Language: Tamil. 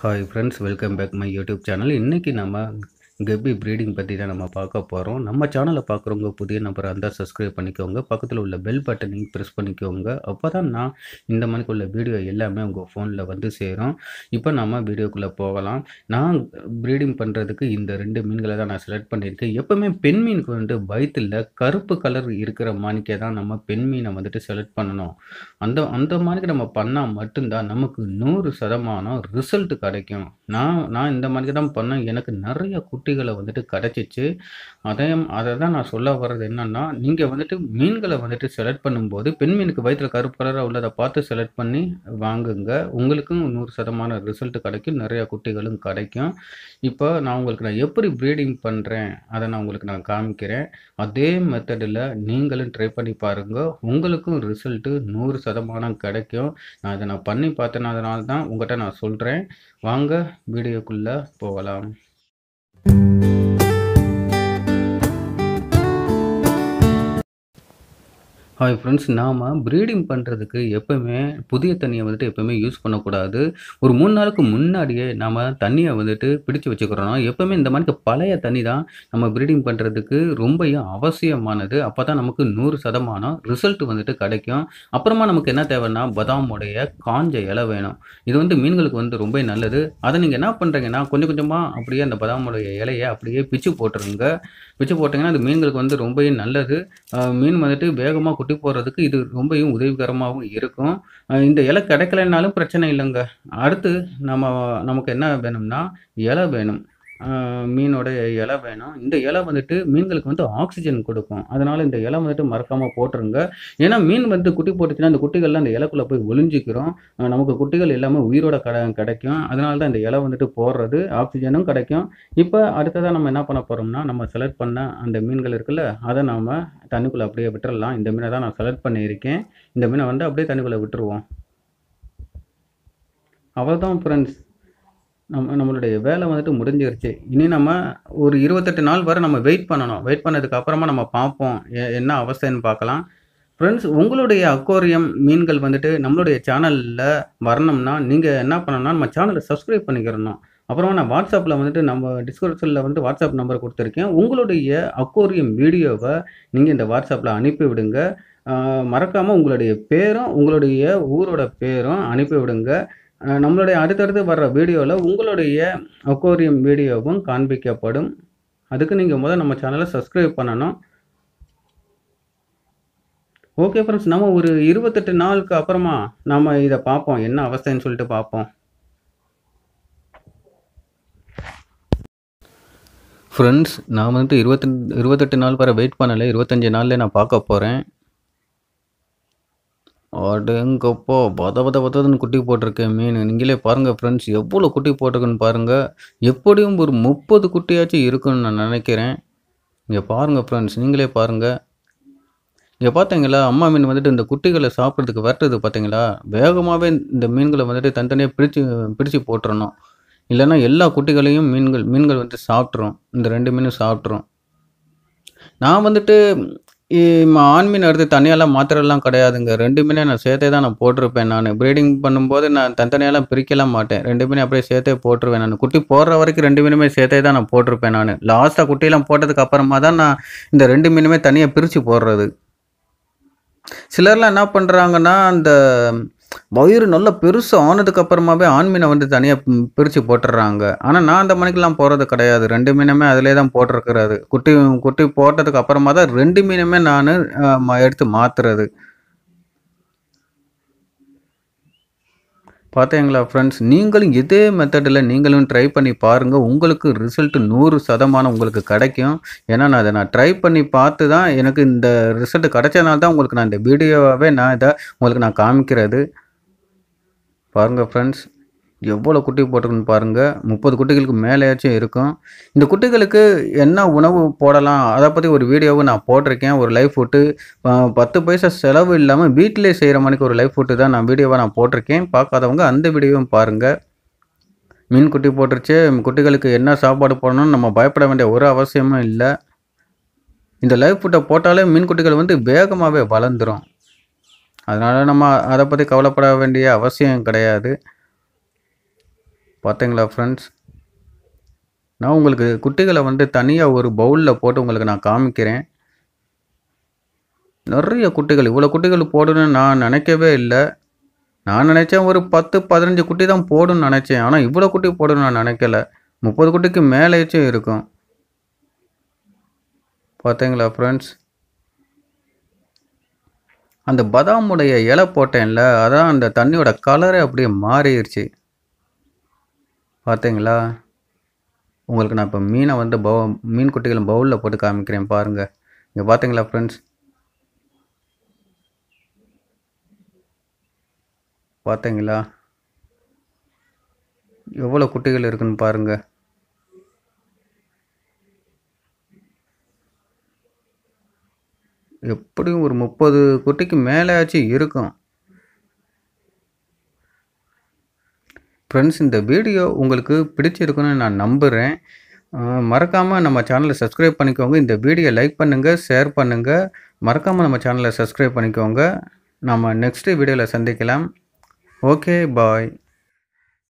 Hi friends welcome back my YouTube channel இன்றைக்கி நம்ம கெப்பி ப்ரீடிங் பற்றி தான் நம்ம பார்க்க போகிறோம் நம்ம சேனலை பார்க்குறவங்க புதிய நம்பரை அந்த சப்ஸ்கிரைப் பண்ணிக்கோங்க பக்கத்தில் உள்ள பெல் பட்டனையும் ப்ரெஸ் பண்ணிக்கோங்க அப்போ தான் நான் இந்த மணிக்கு உள்ள வீடியோ எல்லாமே உங்கள் ஃபோனில் வந்து சேரும் இப்போ நம்ம வீடியோக்குள்ளே போகலாம் நான் ப்ரீடிங் பண்ணுறதுக்கு இந்த ரெண்டு மீன்களை தான் நான் செலக்ட் பண்ணியிருக்கேன் எப்போவுமே பெண் மீனுக்கு வந்துட்டு பயத்தில் கருப்பு கலர் இருக்கிற மாணிக்கை தான் நம்ம பெண் மீனை வந்துட்டு செலக்ட் பண்ணணும் அந்த அந்த மாதிரிக்கு நம்ம பண்ணால் மட்டும்தான் நமக்கு நூறு சதமானம் ரிசல்ட் கிடைக்கும் நான் நான் இந்த மாதிரிக்கு தான் பண்ணேன் எனக்கு நிறைய முட்டைகளை வந்துட்டு கிடச்சிச்சு அதையும் அதை தான் நான் சொல்ல வர்றது என்னென்னா நீங்கள் வந்துட்டு மீன்களை வந்துட்டு செலக்ட் பண்ணும்போது பெண் மீனுக்கு வயிற்றில் கருப்பு கலராக உள்ளதை பார்த்து செலக்ட் பண்ணி வாங்குங்க உங்களுக்கும் நூறு சதமான ரிசல்ட் கிடைக்கும் நிறையா குட்டிகளும் கிடைக்கும் இப்போ நான் உங்களுக்கு நான் எப்படி ப்ரீடிங் பண்ணுறேன் அதை நான் உங்களுக்கு நான் காமிக்கிறேன் அதே மெத்தடில் நீங்களும் ட்ரை பண்ணி பாருங்கள் உங்களுக்கும் ரிசல்ட்டு நூறு சதமானம் கிடைக்கும் நான் இதை நான் பண்ணி பார்த்தனால தான் உங்கள்கிட்ட நான் சொல்கிறேன் வாங்க வீடியோக்குள்ளே போகலாம் thank you ஹாய் ஃப்ரெண்ட்ஸ் நாம் ப்ரீடிங் பண்ணுறதுக்கு எப்போவுமே புதிய தண்ணியை வந்துட்டு எப்போவுமே யூஸ் பண்ணக்கூடாது ஒரு மூணு நாளுக்கு முன்னாடியே நம்ம தண்ணியை வந்துட்டு பிடிச்சி வச்சுக்கிறோம் எப்போவுமே இந்த மாதிரி பழைய தண்ணி தான் நம்ம ப்ரீடிங் பண்ணுறதுக்கு ரொம்பவும் அவசியமானது அப்போ தான் நமக்கு நூறு சதமானம் ரிசல்ட் வந்துட்டு கிடைக்கும் அப்புறமா நமக்கு என்ன தேவைன்னா பதாமுடைய காஞ்ச இலை வேணும் இது வந்து மீன்களுக்கு வந்து ரொம்ப நல்லது அதை நீங்கள் என்ன பண்ணுறீங்கன்னா கொஞ்சம் கொஞ்சமாக அப்படியே அந்த பதாமுடைய இலையை அப்படியே பிச்சு போட்டுருங்க பிச்சு போட்டிங்கன்னா அது மீன்களுக்கு வந்து ரொம்பவே நல்லது மீன் வந்துட்டு வேகமாக கொட்டி போகிறதுக்கு இது ரொம்பவும் உதவிகரமாகவும் இருக்கும் இந்த இலை கிடைக்கலனாலும் பிரச்சனை இல்லைங்க அடுத்து நம்ம நமக்கு என்ன வேணும்னா இலை வேணும் மீனோட இலை வேணும் இந்த இலை வந்துட்டு மீன்களுக்கு வந்து ஆக்சிஜன் கொடுக்கும் அதனால் இந்த இலை வந்துட்டு மறக்காமல் போட்டுருங்க ஏன்னா மீன் வந்து குட்டி போட்டுச்சுன்னா அந்த குட்டிகள்லாம் அந்த இலக்குள்ளே போய் ஒளிஞ்சிக்கிறோம் நமக்கு குட்டிகள் எல்லாமே உயிரோட கட கிடைக்கும் அதனால தான் இந்த இலை வந்துட்டு போடுறது ஆக்சிஜனும் கிடைக்கும் இப்போ அடுத்ததாக நம்ம என்ன பண்ண போகிறோம்னா நம்ம செலக்ட் பண்ண அந்த மீன்கள் இருக்குல்ல அதை நாம் தண்ணிக்குள்ளே அப்படியே விட்டுடலாம் இந்த மீனை தான் நான் செலக்ட் பண்ணியிருக்கேன் இந்த மீனை வந்து அப்படியே தண்ணிக்குள்ளே விட்டுருவோம் அவ்வளோதான் ஃப்ரெண்ட்ஸ் நம்ம நம்மளுடைய வேலை வந்துட்டு முடிஞ்சிருச்சு இனி நம்ம ஒரு இருபத்தெட்டு நாள் வரை நம்ம வெயிட் பண்ணணும் வெயிட் பண்ணதுக்கு அப்புறமா நம்ம பார்ப்போம் என்ன அவஸ்தைன்னு பார்க்கலாம் ஃப்ரெண்ட்ஸ் உங்களுடைய அக்கோரியம் மீன்கள் வந்துட்டு நம்மளுடைய சேனலில் வரணும்னா நீங்கள் என்ன பண்ணணும்னா நம்ம சேனலை சப்ஸ்கிரைப் பண்ணிக்கிறணும் அப்புறமா நான் வாட்ஸ்அப்பில் வந்துட்டு நம்ம டிஸ்கிரிப்ஷனில் வந்துட்டு வாட்ஸ்அப் நம்பர் கொடுத்துருக்கேன் உங்களுடைய அக்கோரியம் வீடியோவை நீங்கள் இந்த வாட்ஸ்அப்பில் அனுப்பி விடுங்க மறக்காமல் உங்களுடைய பேரும் உங்களுடைய ஊரோட பேரும் அனுப்பி விடுங்க நம்மளுடைய அடுத்தடுத்து வர்ற வீடியோவில் உங்களுடைய அக்கோரியம் வீடியோவும் காண்பிக்கப்படும் அதுக்கு நீங்கள் முதல் நம்ம சேனலை சப்ஸ்கிரைப் பண்ணணும் ஓகே ஃப்ரெண்ட்ஸ் நம்ம ஒரு இருபத்தெட்டு நாளுக்கு அப்புறமா நம்ம இதை பார்ப்போம் என்ன அவஸ்தைன்னு சொல்லிட்டு பார்ப்போம் ஃப்ரெண்ட்ஸ் நான் வந்துட்டு இருபத்தெட்டு இருபத்தெட்டு நாள் வரை வெயிட் பண்ணலை இருபத்தஞ்சி நாளில் நான் பார்க்க போகிறேன் அடேங்கப்பா பத பத பதன்னு குட்டி போட்டிருக்கேன் மீன் நீங்களே பாருங்கள் ஃப்ரெண்ட்ஸ் எவ்வளோ குட்டி போட்டிருக்குன்னு பாருங்கள் எப்படியும் ஒரு முப்பது குட்டியாச்சும் இருக்குன்னு நான் நினைக்கிறேன் இங்கே பாருங்கள் ஃப்ரெண்ட்ஸ் நீங்களே பாருங்கள் இங்கே பார்த்தீங்களா அம்மா மீன் வந்துட்டு இந்த குட்டிகளை சாப்பிட்றதுக்கு வரட்டுறது பார்த்தீங்களா வேகமாகவே இந்த மீன்களை வந்துட்டு தனித்தனியாக பிரித்து பிரித்து போட்டுறணும் இல்லைன்னா எல்லா குட்டிகளையும் மீன்கள் மீன்கள் வந்து சாப்பிட்ரும் இந்த ரெண்டு மீனும் சாப்பிட்ரும் நான் வந்துட்டு ஆண்மீன் ஆண் மீன் எடுத்து தனியாலாம் மாத்திரலாம் கிடையாதுங்க. 2மே நான் சேர்த்தே தான் நான் போட்டிருப்பேன் நான் ப்ரீடிங் பண்ணும்போது நான் தனித்தனியாலாம் பிரிக்கலாம் மாட்டேன். ரெண்டுமே அப்படியே சேர்த்தே போட்டுருவேன் நான் குட்டி போடுற வரைக்கும் ரெண்டு மீனுமே சேர்த்தே தான் நான் போட்டிருப்பேன் நான் லாஸ்ட்டாக குட்டிலாம் போட்டதுக்கு அப்புறமா தான் நான் இந்த ரெண்டு மீனுமே தனியாக பிரித்து போடுறது. சிலர்லாம் என்ன பண்ணுறாங்கன்னா அந்த வயிறு நல்லா பெருசு ஆனதுக்கு அப்புறமாவே ஆண் மீனை வந்து தனியாக பிரித்து போட்டுடுறாங்க ஆனால் நான் அந்த மணிக்கெலாம் போகிறது கிடையாது ரெண்டு மீனுமே அதிலே தான் போட்டிருக்கிறது குட்டி குட்டி போட்டதுக்கு அப்புறமா தான் ரெண்டு மீனுமே நான் எடுத்து மாற்றுறது பார்த்தீங்களா ஃப்ரெண்ட்ஸ் நீங்களும் இதே மெத்தடில் நீங்களும் ட்ரை பண்ணி பாருங்கள் உங்களுக்கு ரிசல்ட் நூறு சதமானம் உங்களுக்கு கிடைக்கும் ஏன்னா நான் அதை நான் ட்ரை பண்ணி பார்த்து தான் எனக்கு இந்த ரிசல்ட் கிடைச்சதுனால தான் உங்களுக்கு நான் இந்த வீடியோவாகவே நான் இதை உங்களுக்கு நான் காமிக்கிறது பாருங்கள் ஃப்ரெண்ட்ஸ் எவ்வளோ குட்டி போட்டிருக்குன்னு பாருங்கள் முப்பது குட்டிகளுக்கு மேலேயாச்சும் இருக்கும் இந்த குட்டிகளுக்கு என்ன உணவு போடலாம் அதை பற்றி ஒரு வீடியோவை நான் போட்டிருக்கேன் ஒரு லைஃப் ஃபுட்டு பத்து பைசா செலவு இல்லாமல் வீட்டிலே செய்கிற மணிக்கு ஒரு லைஃப் ஃபுட்டு தான் நான் வீடியோவை நான் போட்டிருக்கேன் பார்க்காதவங்க அந்த வீடியோவும் பாருங்கள் மீன் குட்டி போட்டுருச்சு குட்டிகளுக்கு என்ன சாப்பாடு போடணும்னு நம்ம பயப்பட வேண்டிய ஒரு அவசியமும் இல்லை இந்த லைஃப் ஃபுட்டை போட்டாலே மீன் குட்டிகள் வந்து வேகமாகவே வளர்ந்துடும் அதனால் நம்ம அதை பற்றி கவலைப்பட வேண்டிய அவசியம் கிடையாது பார்த்தீங்களா ஃப்ரெண்ட்ஸ் நான் உங்களுக்கு குட்டிகளை வந்து தனியாக ஒரு பவுலில் போட்டு உங்களுக்கு நான் காமிக்கிறேன் நிறைய குட்டிகள் இவ்வளோ குட்டிகள் போடணும்னு நான் நினைக்கவே இல்லை நான் நினச்சேன் ஒரு பத்து பதினஞ்சு குட்டி தான் போடணும்னு நினச்சேன் ஆனால் இவ்வளோ குட்டி போடணும்னு நான் நினைக்கல முப்பது குட்டிக்கு மேலேச்சும் இருக்கும் பார்த்தீங்களா ஃப்ரெண்ட்ஸ் அந்த பதாமுடைய இலை போட்டேன்ல அதான் அந்த தண்ணியோட கலரே அப்படியே மாறிடுச்சு பார்த்தீங்களா உங்களுக்கு நான் இப்போ மீனை வந்து பவு மீன் குட்டிகளும் பவுலில் போட்டு காமிக்கிறேன் பாருங்கள் இங்கே பார்த்தீங்களா ஃப்ரெண்ட்ஸ் பார்த்தீங்களா எவ்வளோ குட்டிகள் இருக்குன்னு பாருங்கள் எப்படியும் ஒரு முப்பது குட்டிக்கு மேலே ஆச்சு இருக்கும் ஃப்ரெண்ட்ஸ் இந்த வீடியோ உங்களுக்கு பிடிச்சிருக்குன்னு நான் நம்புகிறேன் மறக்காமல் நம்ம சேனலை சப்ஸ்கிரைப் பண்ணிக்கோங்க இந்த வீடியோ லைக் பண்ணுங்கள் ஷேர் பண்ணுங்கள் மறக்காமல் நம்ம சேனலை சப்ஸ்கிரைப் பண்ணிக்கோங்க நம்ம நெக்ஸ்ட்டு வீடியோவில் சந்திக்கலாம் ஓகே பாய்